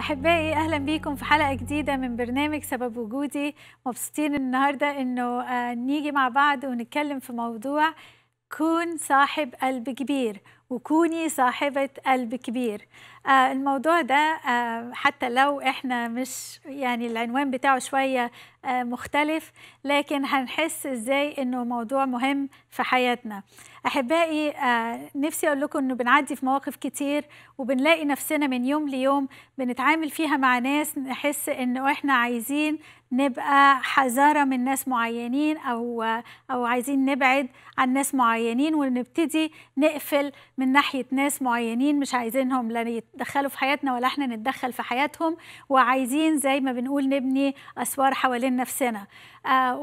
احبائي اهلا بيكم في حلقه جديده من برنامج سبب وجودي مبسوطين النهارده انه آه، نيجي مع بعض ونتكلم في موضوع كون صاحب قلب كبير وكوني صاحبة قلب كبير آه الموضوع ده آه حتى لو احنا مش يعني العنوان بتاعه شوية آه مختلف لكن هنحس ازاي انه موضوع مهم في حياتنا احبائي آه نفسي اقول لكم انه بنعدي في مواقف كتير وبنلاقي نفسنا من يوم ليوم بنتعامل فيها مع ناس نحس انه احنا عايزين نبقى حذاره من ناس معينين او او عايزين نبعد عن ناس معينين ونبتدي نقفل من ناحيه ناس معينين مش عايزينهم لا يتدخلوا في حياتنا ولا احنا نتدخل في حياتهم وعايزين زي ما بنقول نبني اسوار حوالين نفسنا آه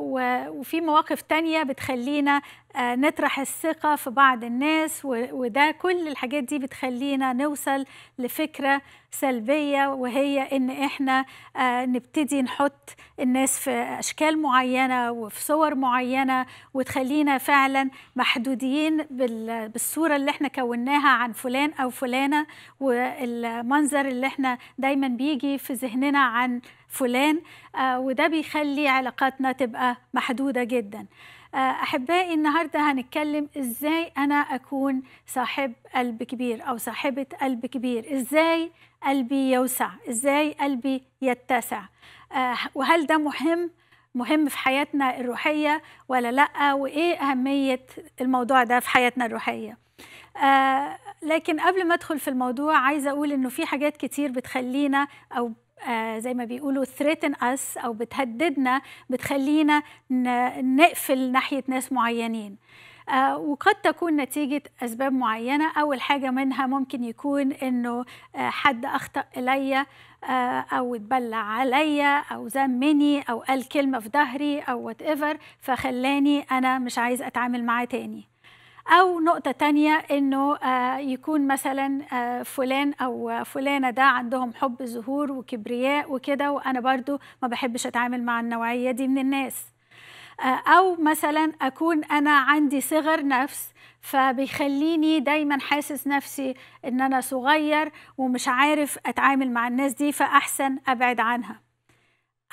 وفي مواقف تانية بتخلينا آه، نطرح الثقة في بعض الناس وده كل الحاجات دي بتخلينا نوصل لفكرة سلبية وهي إن إحنا آه، نبتدي نحط الناس في أشكال معينة وفي صور معينة وتخلينا فعلا محدودين بالصورة اللي إحنا كوناها عن فلان أو فلانة والمنظر اللي إحنا دايما بيجي في ذهننا عن فلان آه، وده بيخلي علاقاتنا تبقى محدودة جدا آه، احبائي النهارده هنتكلم ازاي انا اكون صاحب قلب كبير او صاحبه قلب كبير ازاي قلبي يوسع ازاي قلبي يتسع آه، وهل ده مهم مهم في حياتنا الروحيه ولا لا وايه اهميه الموضوع ده في حياتنا الروحيه آه لكن قبل ما ادخل في الموضوع عايزه اقول انه في حاجات كتير بتخلينا او آه، زي ما بيقولوا ثريتن اس او بتهددنا بتخلينا نقفل ناحيه ناس معينين آه، وقد تكون نتيجة أسباب معينة أول حاجة منها ممكن يكون أنه آه، حد أخطأ إلي أو اتبلع عليا أو زمني أو قال كلمة في ظهري أو وات ايفر فخلاني أنا مش عايز أتعامل معاه تاني أو نقطة تانية إنه آه، يكون مثلا آه، فلان أو آه، فلانة ده عندهم حب ظهور وكبرياء وكده وأنا برضو ما بحبش أتعامل مع النوعية دي من الناس أو مثلا أكون أنا عندي صغر نفس فبيخليني دايما حاسس نفسي إن أنا صغير ومش عارف أتعامل مع الناس دي فأحسن أبعد عنها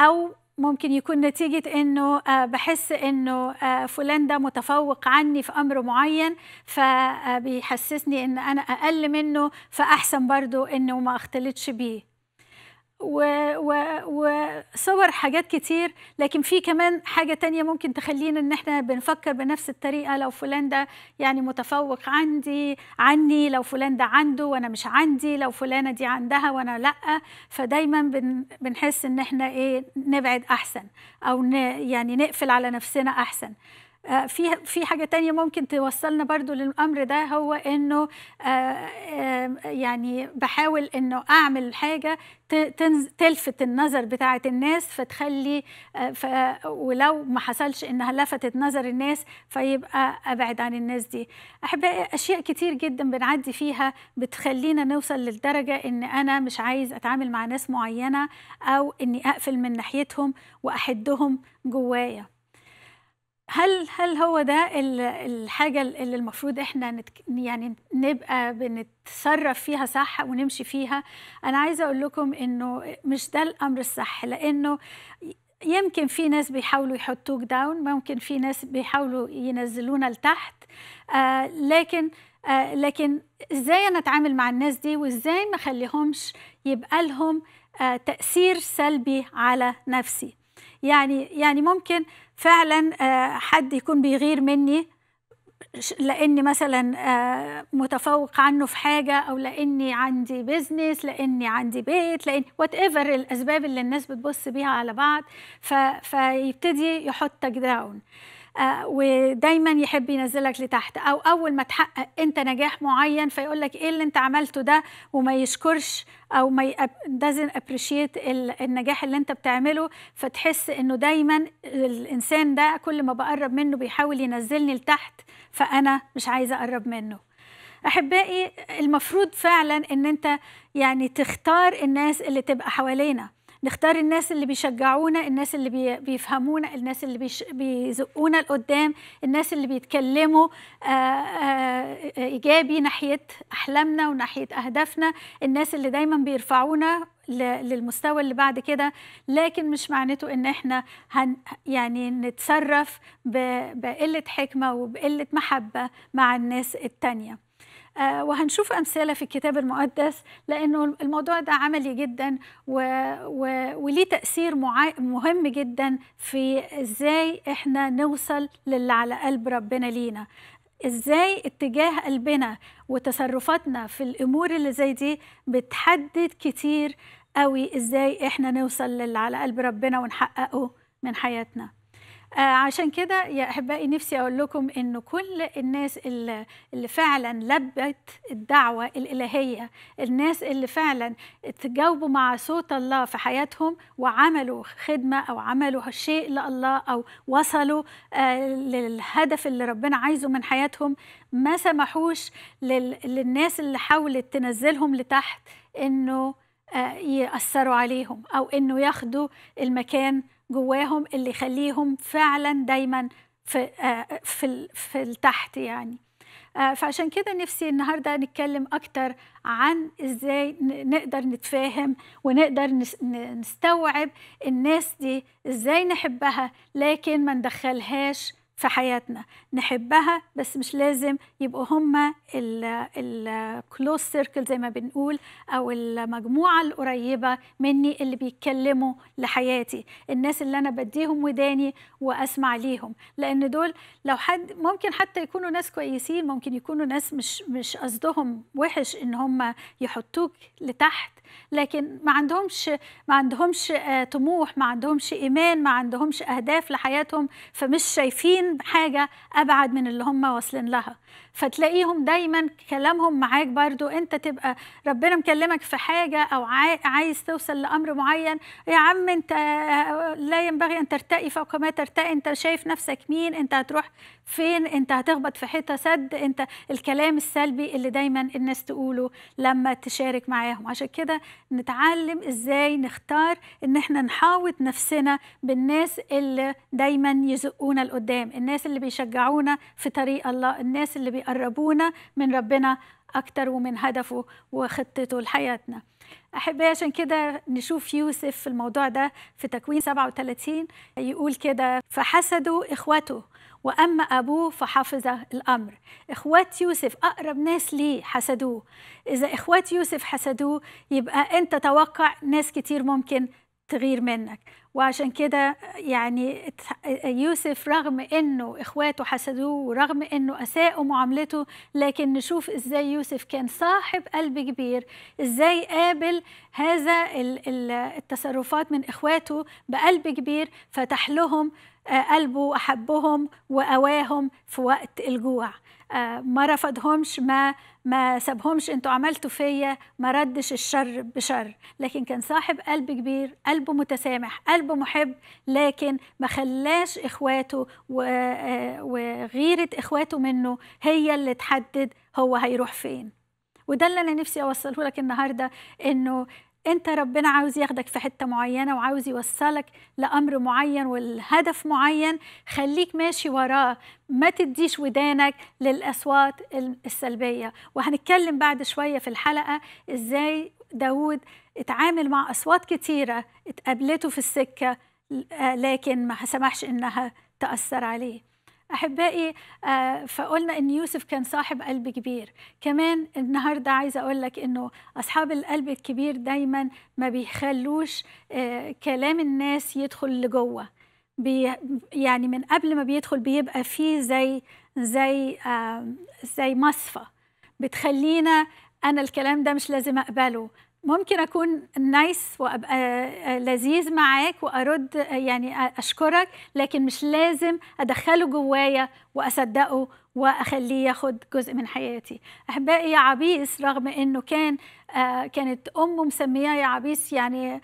أو ممكن يكون نتيجة أنه آه، بحس أنه آه، فلان ده متفوق عني في أمر معين فبيحسسني آه، أن أنا أقل منه فأحسن برضو أنه ما أختلطش بيه وصور حاجات كتير لكن في كمان حاجة تانية ممكن تخلينا ان احنا بنفكر بنفس الطريقة لو فلان ده يعني متفوق عندي عني لو فلان ده عنده وانا مش عندي لو فلانة دي عندها وانا لا فدايما بن بنحس ان احنا ايه نبعد احسن او يعني نقفل على نفسنا احسن آه، في في حاجه تانية ممكن توصلنا برضو للامر ده هو انه آه، آه، يعني بحاول انه اعمل حاجه تلفت النظر بتاعه الناس فتخلي ولو ما حصلش انها لفتت نظر الناس فيبقى ابعد عن الناس دي احبائي اشياء كتير جدا بنعدي فيها بتخلينا نوصل للدرجه ان انا مش عايز اتعامل مع ناس معينه او اني اقفل من ناحيتهم واحدهم جوايا هل هل هو ده الحاجه اللي المفروض احنا نت يعني نبقى بنتصرف فيها صح ونمشي فيها انا عايزه اقول لكم انه مش ده الامر الصح لانه يمكن في ناس بيحاولوا يحطوك داون ممكن في ناس بيحاولوا ينزلونا لتحت آه لكن آه لكن ازاي انا اتعامل مع الناس دي وازاي ما اخليهمش يبقى لهم آه تاثير سلبي على نفسي يعني يعني ممكن فعلا آه، حد يكون بيغير مني لاني مثلا آه، متفوق عنه في حاجه او لاني عندي بيزنس لاني عندي بيت لان وات ايفر الاسباب اللي الناس بتبص بيها على بعض فيبتدي يحطك داون آه، ودايما يحب ينزلك لتحت او اول ما تحقق انت نجاح معين فيقول لك ايه اللي انت عملته ده وما يشكرش او ما doesn't appreciate النجاح اللي انت بتعمله فتحس انه دايما الانسان ده كل ما بقرب منه بيحاول ينزلني لتحت فانا مش عايزه اقرب منه احبائي المفروض فعلا ان انت يعني تختار الناس اللي تبقى حوالينا نختار الناس اللي بيشجعونا الناس اللي بيفهمونا الناس اللي بيزقونا لقدام الناس اللي بيتكلموا آه، آه، ايجابي ناحيه احلامنا وناحيه اهدافنا الناس اللي دايما بيرفعونا للمستوى اللي بعد كده لكن مش معناته ان احنا هن يعني نتصرف بقله حكمه وبقله محبه مع الناس التانيه آه، وهنشوف امثله في الكتاب المقدس لانه الموضوع ده عملي جدا و... و... وليه تاثير مع... مهم جدا في ازاي احنا نوصل للي على قلب ربنا لينا ازاي اتجاه قلبنا وتصرفاتنا في الامور اللي زي دي بتحدد كتير قوي ازاي احنا نوصل للي على قلب ربنا ونحققه من حياتنا آه، عشان كده يا احبائي نفسي اقول لكم ان كل الناس اللي, اللي فعلا لبت الدعوه الالهيه الناس اللي فعلا تجاوبوا مع صوت الله في حياتهم وعملوا خدمه او عملوا شيء لله او وصلوا آه، للهدف اللي ربنا عايزه من حياتهم ما سمحوش للناس اللي حاولت تنزلهم لتحت انه آه، ياثروا عليهم او انه ياخدوا المكان جواهم اللي يخليهم فعلا دايما في آه، في في التحت يعني آه، فعشان كده نفسي النهارده نتكلم اكتر عن ازاي نقدر نتفاهم ونقدر نستوعب الناس دي ازاي نحبها لكن ما ندخلهاش في حياتنا نحبها بس مش لازم يبقوا هم الكلوز سيركل زي ما بنقول او المجموعه القريبه مني اللي بيتكلموا لحياتي الناس اللي انا بديهم وداني واسمع ليهم لان دول لو حد ممكن حتى يكونوا ناس كويسين ممكن يكونوا ناس مش مش قصدهم وحش ان هم يحطوك لتحت لكن ما عندهمش ما عندهمش آه، طموح ما عندهمش ايمان ما عندهمش اهداف لحياتهم فمش شايفين حاجه ابعد من اللي هم واصلين لها فتلاقيهم دايما كلامهم معاك برضو انت تبقى ربنا مكلمك في حاجه او عايز توصل لامر معين يا عم انت لا ينبغي ان ترتقي فوق ما ترتقي انت شايف نفسك مين انت هتروح فين انت هتخبط في حيطه سد انت الكلام السلبي اللي دايما الناس تقوله لما تشارك معاهم عشان كده نتعلم ازاي نختار ان احنا نحاوط نفسنا بالناس اللي دايما يزقونا لقدام الناس اللي بيشجعونا في طريق الله الناس اللي بي يقربونا من ربنا أكتر ومن هدفه وخطته لحياتنا أحبائي عشان كده نشوف يوسف في الموضوع ده في تكوين 37 يقول كده فحسدوا إخوته وأما أبوه فحفظ الأمر إخوات يوسف أقرب ناس ليه حسدوه إذا إخوات يوسف حسدوه يبقى أنت توقع ناس كتير ممكن تغير منك وعشان كده يعني يوسف رغم انه اخواته حسدوه ورغم انه اساءوا معاملته لكن نشوف ازاي يوسف كان صاحب قلب كبير ازاي قابل هذا التصرفات من اخواته بقلب كبير فتح لهم آه، قلبه أحبهم وأواهم في وقت الجوع آه، ما رفضهمش ما ما سابهمش انتوا عملتوا فيا ما ردش الشر بشر لكن كان صاحب قلب كبير قلبه متسامح قلبه محب لكن ما خلاش اخواته وغيره آه، اخواته منه هي اللي تحدد هو هيروح فين وده اللي انا نفسي اوصله لك النهارده انه انت ربنا عاوز ياخدك في حته معينه وعاوز يوصلك لامر معين والهدف معين خليك ماشي وراه ما تديش ودانك للاصوات السلبيه وهنتكلم بعد شويه في الحلقه ازاي داود اتعامل مع اصوات كتيره اتقابلته في السكه لكن ما سمحش انها تاثر عليه احبائي آه، فقلنا ان يوسف كان صاحب قلب كبير كمان النهارده عايزه اقول لك انه اصحاب القلب الكبير دايما ما بيخلوش آه، كلام الناس يدخل لجوه يعني من قبل ما بيدخل بيبقى فيه زي زي آه، زي مصفى بتخلينا انا الكلام ده مش لازم اقبله ممكن اكون نايس وابقى آه، لذيذ معاك وارد آه، يعني آه، اشكرك لكن مش لازم ادخله جوايا واصدقه واخليه ياخد جزء من حياتي احبائي يا عبيس رغم انه كان كانت امه مسمياه يا عبيس يعني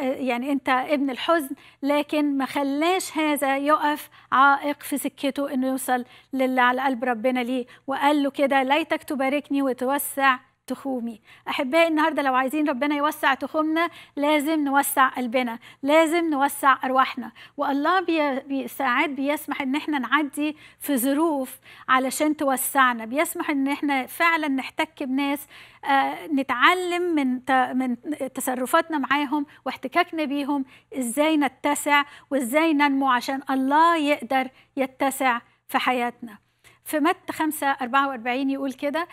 يعني انت ابن الحزن لكن ما خلاش هذا يقف عائق في سكته انه يوصل للي على قلب ربنا ليه وقال له كده ليتك تباركني وتوسع تخومي احبائي النهارده لو عايزين ربنا يوسع تخومنا لازم نوسع قلبنا لازم نوسع ارواحنا والله بي... ساعات بيسمح ان احنا نعدي في ظروف علشان توسعنا بيسمح ان احنا فعلا نحتك بناس آه نتعلم من ت... من تصرفاتنا معاهم واحتكاكنا بيهم ازاي نتسع وازاي ننمو عشان الله يقدر يتسع في حياتنا في متى 5 44 يقول كده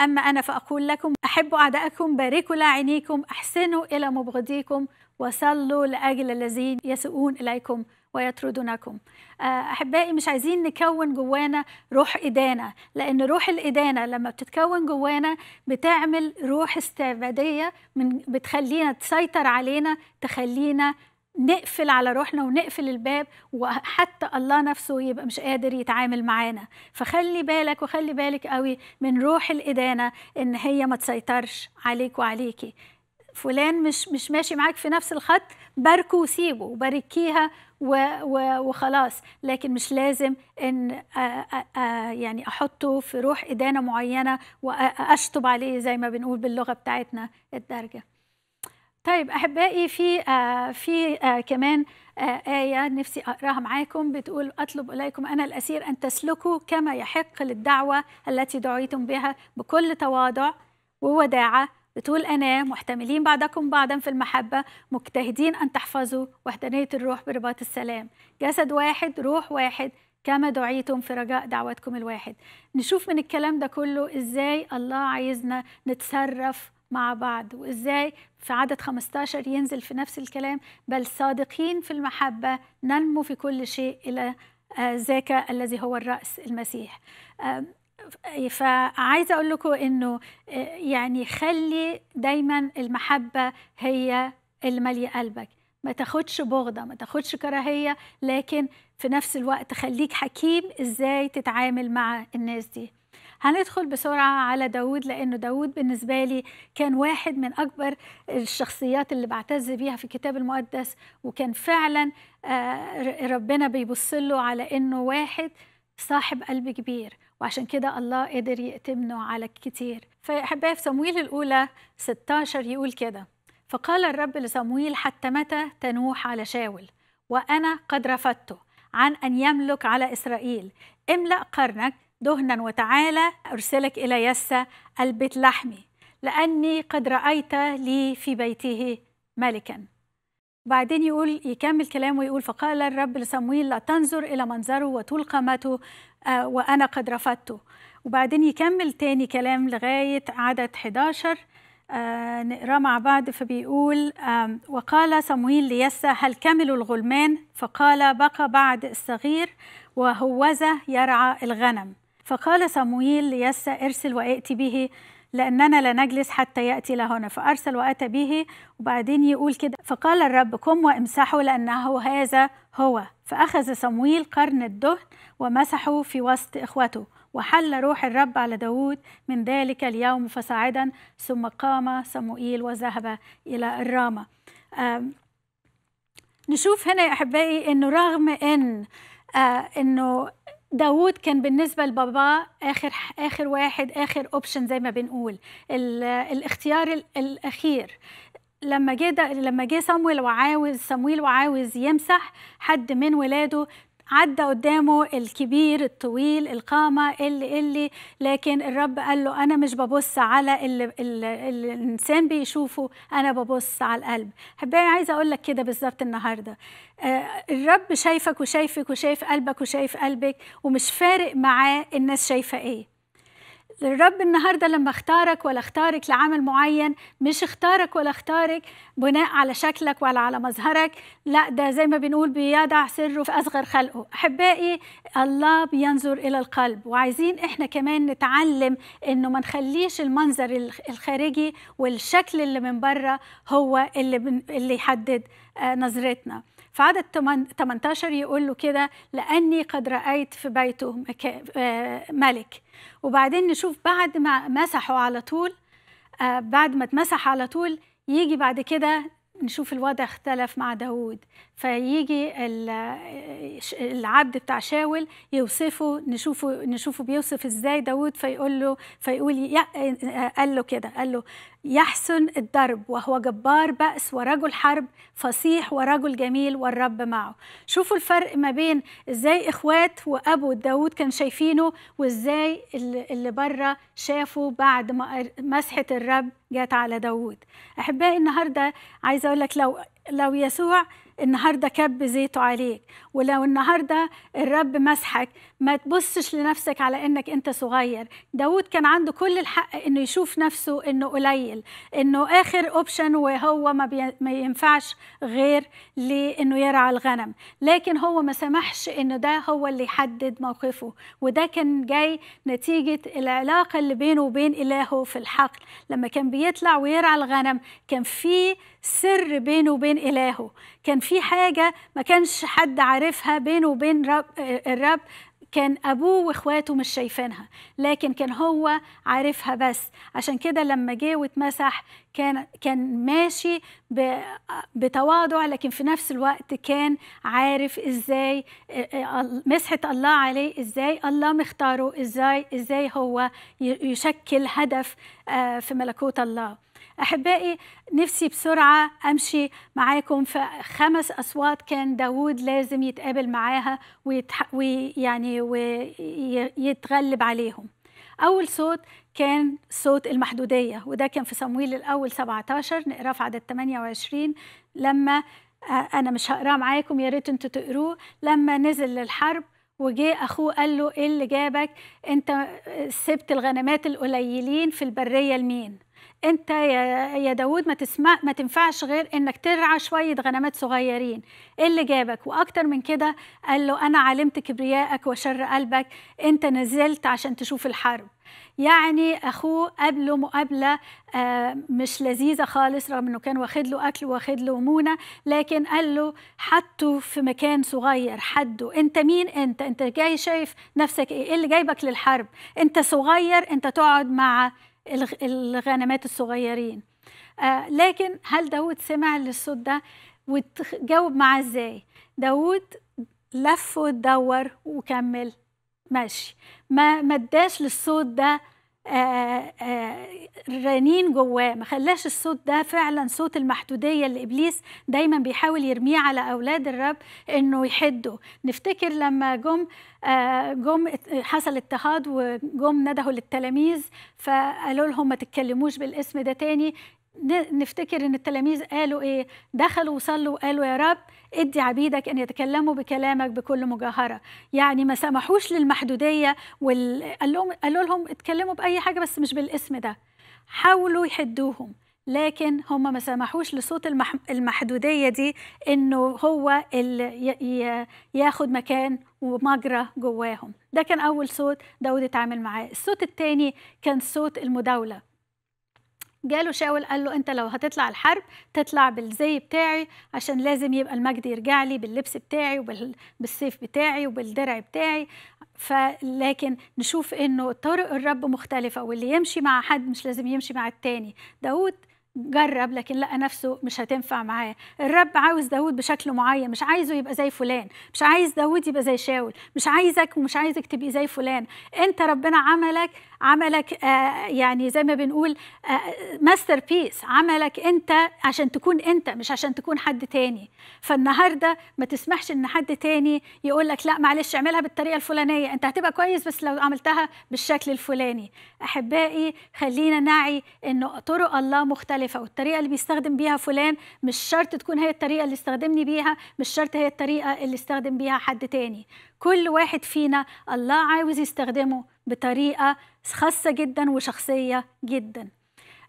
أما أنا فأقول لكم أحبوا أعدائكم باركوا لعينيكم أحسنوا إلى مبغضيكم وصلوا لأجل الذين يسوءون إليكم ويطردونكم آه، أحبائي مش عايزين نكون جوانا روح إدانة لأن روح الإدانة لما بتتكون جوانا بتعمل روح استعبادية من بتخلينا تسيطر علينا تخلينا نقفل على روحنا ونقفل الباب وحتى الله نفسه يبقى مش قادر يتعامل معانا فخلي بالك وخلي بالك قوي من روح الإدانة إن هي ما تسيطرش عليك وعليكي فلان مش مش ماشي معاك في نفس الخط باركه وسيبه وباركيها وخلاص لكن مش لازم ان يعني احطه في روح ادانه معينه واشطب عليه زي ما بنقول باللغه بتاعتنا الدارجه طيب احبائي في آه في آه كمان آه آية نفسي أقراها معاكم بتقول أطلب إليكم أنا الأسير أن تسلكوا كما يحق للدعوة التي دعيتم بها بكل تواضع ووداعة بتقول أنا محتملين بعضكم بعضا في المحبة مجتهدين أن تحفظوا وحدانية الروح برباط السلام جسد واحد روح واحد كما دعيتم في رجاء دعوتكم الواحد نشوف من الكلام ده كله إزاي الله عايزنا نتصرف مع بعض وإزاي في عدد 15 ينزل في نفس الكلام بل صادقين في المحبة ننمو في كل شيء إلى آه، ذاك الذي هو الرأس المسيح فعايزة أقول لكم أنه آه، يعني خلي دايما المحبة هي اللي مالية قلبك ما تاخدش بغضة ما تاخدش كراهية لكن في نفس الوقت خليك حكيم إزاي تتعامل مع الناس دي هندخل بسرعة على داود لأنه داود بالنسبة لي كان واحد من أكبر الشخصيات اللي بعتز بيها في الكتاب المقدس وكان فعلا آه، ربنا بيبص له على أنه واحد صاحب قلب كبير وعشان كده الله قدر يأتمنه على كتير فأحبائي في سمويل الأولى 16 يقول كده فقال الرب لسمويل حتى متى تنوح على شاول وأنا قد رفضته عن أن يملك على إسرائيل املأ قرنك دهنا وتعالى أرسلك إلى يسى البيت لحمي لأني قد رأيت لي في بيته ملكا بعدين يقول يكمل كلامه ويقول فقال الرب لصمويل لا تنظر إلى منظره وطول قامته آه، وأنا قد رفضته وبعدين يكمل تاني كلام لغاية عدد 11 آه، نقرأ نقراه مع بعض فبيقول وقال صمويل ليسى هل كملوا الغلمان فقال بقى بعد الصغير وهوذا يرعى الغنم فقال صموئيل ليس ارسل وائت به لأننا لا نجلس حتى يأتي لهنا فأرسل وأتى به وبعدين يقول كده فقال الرب قم وامسحه لأنه هذا هو فأخذ صموئيل قرن الدهن ومسحه في وسط إخوته وحل روح الرب على داود من ذلك اليوم فصاعدا ثم قام صموئيل وذهب إلى الرامة نشوف هنا يا أحبائي أنه رغم أن آه أنه داوود كان بالنسبة لباباه آخر آخر واحد آخر أوبشن زي ما بنقول الاختيار الأخير لما جه لما جه صمويل وعاوز صمويل وعاوز يمسح حد من ولاده عدى قدامه الكبير الطويل القامة اللي اللي لكن الرب قال له أنا مش ببص على اللي, اللي الإنسان بيشوفه أنا ببص على القلب حبايبي عايزة أقول لك كده بالظبط النهاردة آه، الرب شايفك وشايفك وشايف قلبك وشايف قلبك ومش فارق معاه الناس شايفة إيه الرب النهارده لما اختارك ولا اختارك لعمل معين مش اختارك ولا اختارك بناء على شكلك ولا على مظهرك لا ده زي ما بنقول بيضع سره في اصغر خلقه احبائي الله بينظر الى القلب وعايزين احنا كمان نتعلم انه ما نخليش المنظر الخارجي والشكل اللي من بره هو اللي اللي يحدد آه، نظرتنا في عدد 18 يقول له كده لأني قد رأيت في بيته آه، ملك وبعدين نشوف بعد ما مسحه على طول آه، بعد ما اتمسح على طول يجي بعد كده نشوف الوضع اختلف مع داود فيجي آه، العبد بتاع شاول يوصفه نشوفه نشوفه بيوصف ازاي داود فيقول له فيقول قال له كده قال له يحسن الدرب وهو جبار بأس ورجل حرب فصيح ورجل جميل والرب معه شوفوا الفرق ما بين ازاي اخوات وابو داود كان شايفينه وازاي اللي بره شافوا بعد ما مسحة الرب جت على داود احبائي النهارده عايزه اقول لك لو لو يسوع النهارده كب زيته عليك ولو النهارده الرب مسحك ما تبصش لنفسك على انك انت صغير داود كان عنده كل الحق انه يشوف نفسه انه قليل انه اخر اوبشن وهو ما, بي... ما ينفعش غير لانه يرعى الغنم لكن هو ما سمحش انه ده هو اللي يحدد موقفه وده كان جاي نتيجه العلاقه اللي بينه وبين الهه في الحقل لما كان بيطلع ويرعى الغنم كان في سر بينه وبين إلهه كان في حاجة ما كانش حد عارفها بينه وبين رب الرب كان أبوه وإخواته مش شايفينها لكن كان هو عارفها بس عشان كده لما جه واتمسح كان كان ماشي بتواضع لكن في نفس الوقت كان عارف ازاي مسحة الله عليه ازاي الله مختاره ازاي ازاي هو يشكل هدف في ملكوت الله أحبائي نفسي بسرعة أمشي معاكم في خمس أصوات كان داوود لازم يتقابل معاها ويتح... ويعني ويتغلب عليهم أول صوت كان صوت المحدودية وده كان في صمويل الأول 17 نقراه في عدد 28 لما آه، أنا مش هقراه معاكم يا ريت أنتوا تقروه لما نزل للحرب وجه اخوه قال له ايه اللي جابك انت سبت الغنمات القليلين في البريه لمين انت يا يا داوود ما تسمع ما تنفعش غير انك ترعى شويه غنمات صغيرين ايه اللي جابك واكتر من كده قال له انا علمت كبريائك وشر قلبك انت نزلت عشان تشوف الحرب يعني اخوه قابله مقابله آه، مش لذيذه خالص رغم انه كان واخد له اكل واخد له مونه لكن قال له حطه في مكان صغير حده انت مين انت انت جاي شايف نفسك ايه, إيه اللي جايبك للحرب انت صغير انت تقعد مع الغنمات الصغيرين آه، لكن هل داود سمع للصوت ده وتجاوب معاه ازاي داود لف ودور وكمل ماشي ما مداش للصوت ده آه، آه، آه، رنين جواه ما خلاش الصوت ده فعلا صوت المحدودية اللي إبليس دايما بيحاول يرميه على أولاد الرب إنه يحده نفتكر لما جم جم حصل اضطهاد وجم ندهوا للتلاميذ فقالوا لهم ما تتكلموش بالاسم ده تاني نفتكر ان التلاميذ قالوا ايه دخلوا وصلوا وقالوا يا رب ادي عبيدك ان يتكلموا بكلامك بكل مجاهره يعني ما سمحوش للمحدوديه وال... قال لهم قالوا لهم اتكلموا باي حاجه بس مش بالاسم ده حاولوا يحدوهم لكن هم ما سمحوش لصوت المح... المحدوديه دي انه هو اللي ياخد مكان ومجرى جواهم ده كان اول صوت داود اتعامل معاه الصوت الثاني كان صوت المداوله جاله شاول قال له انت لو هتطلع الحرب تطلع بالزي بتاعي عشان لازم يبقى المجد يرجع لي باللبس بتاعي وبالسيف بتاعي وبالدرع بتاعي فلكن نشوف انه طرق الرب مختلفه واللي يمشي مع حد مش لازم يمشي مع التاني داود جرب لكن لقى نفسه مش هتنفع معاه الرب عاوز داود بشكل معين مش عايزه يبقى زي فلان مش عايز داود يبقى زي شاول مش عايزك ومش عايزك تبقي زي فلان انت ربنا عملك عملك آه يعني زي ما بنقول آه ماستر بيس عملك انت عشان تكون انت مش عشان تكون حد تاني فالنهارده ما تسمحش ان حد تاني يقول لك لا معلش اعملها بالطريقه الفلانيه انت هتبقى كويس بس لو عملتها بالشكل الفلاني احبائي خلينا نعي ان طرق الله مختلفه مختلفه والطريقه اللي بيستخدم بيها فلان مش شرط تكون هي الطريقه اللي استخدمني بيها مش شرط هي الطريقه اللي استخدم بيها حد تاني كل واحد فينا الله عاوز يستخدمه بطريقه خاصه جدا وشخصيه جدا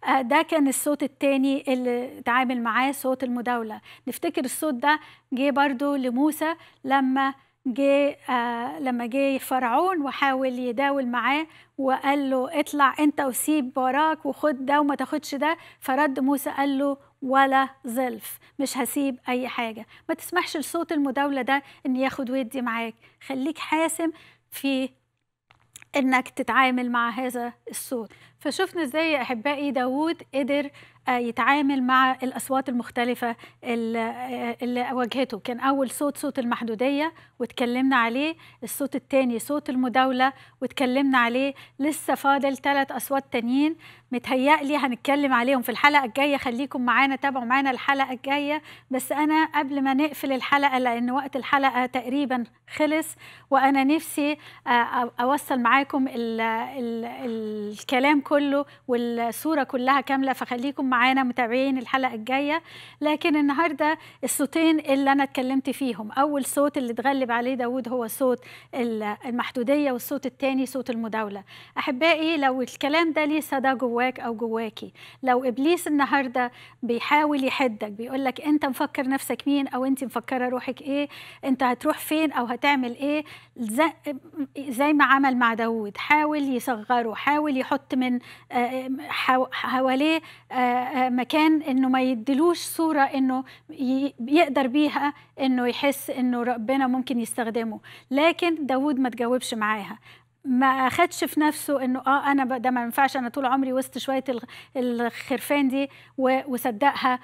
آه، ده كان الصوت التاني اللي تعامل معاه صوت المداولة نفتكر الصوت ده جه برضو لموسى لما جه آه لما جه فرعون وحاول يداول معاه وقال له اطلع انت وسيب وراك وخد ده وما تاخدش ده فرد موسى قال له ولا ظلف مش هسيب اي حاجه ما تسمحش لصوت المداوله ده ان ياخد ويدي معاك خليك حاسم في انك تتعامل مع هذا الصوت فشفنا ازاي احبائي داوود قدر آه، يتعامل مع الاصوات المختلفه آه، اللي واجهته كان اول صوت صوت المحدوديه واتكلمنا عليه الصوت الثاني صوت المداوله واتكلمنا عليه لسه فاضل ثلاث اصوات تانيين متهيألي هنتكلم عليهم في الحلقه الجايه خليكم معانا تابعوا معانا الحلقه الجايه بس انا قبل ما نقفل الحلقه لان وقت الحلقه تقريبا خلص وانا نفسي آه، اوصل معاكم الكلام كله كله والصورة كلها كاملة فخليكم معانا متابعين الحلقة الجاية لكن النهاردة الصوتين اللي أنا اتكلمت فيهم أول صوت اللي اتغلب عليه داود هو صوت المحدودية والصوت الثاني صوت المداولة أحبائي لو الكلام ده ليه صدى جواك أو جواكي لو إبليس النهاردة بيحاول يحدك بيقول لك أنت مفكر نفسك مين أو أنت مفكرة روحك إيه أنت هتروح فين أو هتعمل إيه زي ما عمل مع داود حاول يصغره حاول يحط من آه، حواليه آه، آه، مكان انه ما يدلوش صوره انه يقدر بيها انه يحس انه ربنا ممكن يستخدمه لكن داود ما تجاوبش معاها ما اخدش في نفسه انه اه انا ده ما ينفعش انا طول عمري وسط شويه الخرفان دي وصدقها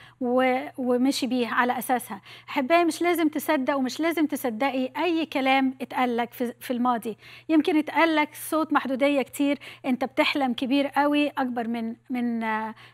ومشي بيها على اساسها احبائي مش لازم تصدق ومش لازم تصدقي اي كلام اتقال لك في الماضي يمكن اتقال لك صوت محدوديه كتير انت بتحلم كبير قوي اكبر من من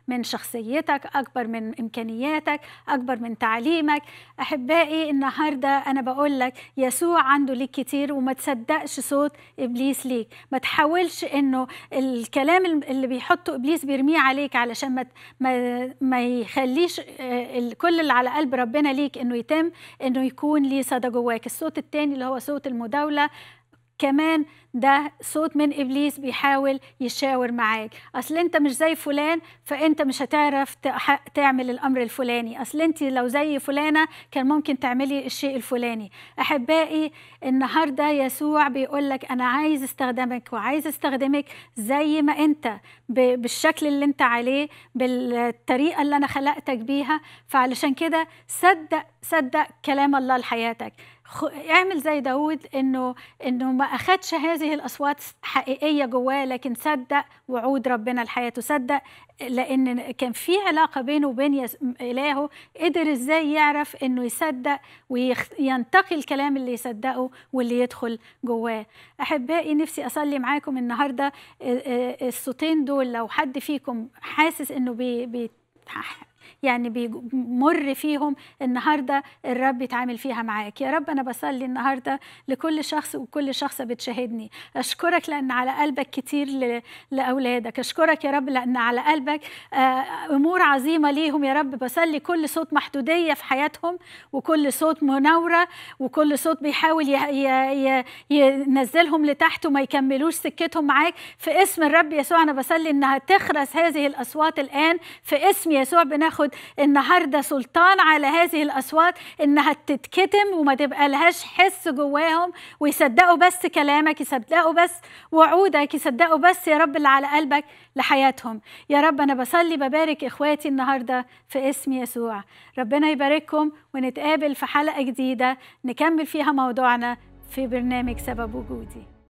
من شخصيتك اكبر من امكانياتك اكبر من تعليمك احبائي النهارده انا بقول لك يسوع عنده ليك كتير وما تصدقش صوت ابليس ليك عليك ما تحاولش انه الكلام اللي بيحطه ابليس بيرميه عليك علشان ما ما, ما يخليش آه، كل اللي على قلب ربنا ليك انه يتم انه يكون ليه صدى جواك الصوت الثاني اللي هو صوت المداوله كمان ده صوت من ابليس بيحاول يشاور معاك اصل انت مش زي فلان فانت مش هتعرف تعمل الامر الفلاني اصل انت لو زي فلانه كان ممكن تعملي الشيء الفلاني احبائي النهارده يسوع بيقول لك انا عايز استخدمك وعايز استخدمك زي ما انت بالشكل اللي انت عليه بالطريقه اللي انا خلقتك بيها فعلشان كده صدق صدق كلام الله لحياتك اعمل زي داود انه انه ما اخدش هذه الاصوات حقيقيه جواه لكن صدق وعود ربنا لحياته صدق لان كان في علاقه بينه وبين الهه قدر ازاي يعرف انه يصدق وينتقي الكلام اللي يصدقه واللي يدخل جواه احبائي نفسي اصلي معاكم النهارده الصوتين دول لو حد فيكم حاسس انه بي, بي يعني بيمر فيهم النهارده الرب يتعامل فيها معاك يا رب انا بصلي النهارده لكل شخص وكل شخص بتشاهدني اشكرك لان على قلبك كتير لاولادك اشكرك يا رب لان على قلبك آه، امور عظيمه ليهم يا رب بصلي كل صوت محدوديه في حياتهم وكل صوت مناوره وكل صوت بيحاول ينزلهم لتحت وما يكملوش سكتهم معاك في اسم الرب يسوع انا بصلي انها تخرس هذه الاصوات الان في اسم يسوع بناخد تاخد النهارده سلطان على هذه الاصوات انها تتكتم وما تبقى لهاش حس جواهم ويصدقوا بس كلامك يصدقوا بس وعودك يصدقوا بس يا رب اللي على قلبك لحياتهم يا رب انا بصلي ببارك اخواتي النهارده في اسم يسوع ربنا يبارككم ونتقابل في حلقه جديده نكمل فيها موضوعنا في برنامج سبب وجودي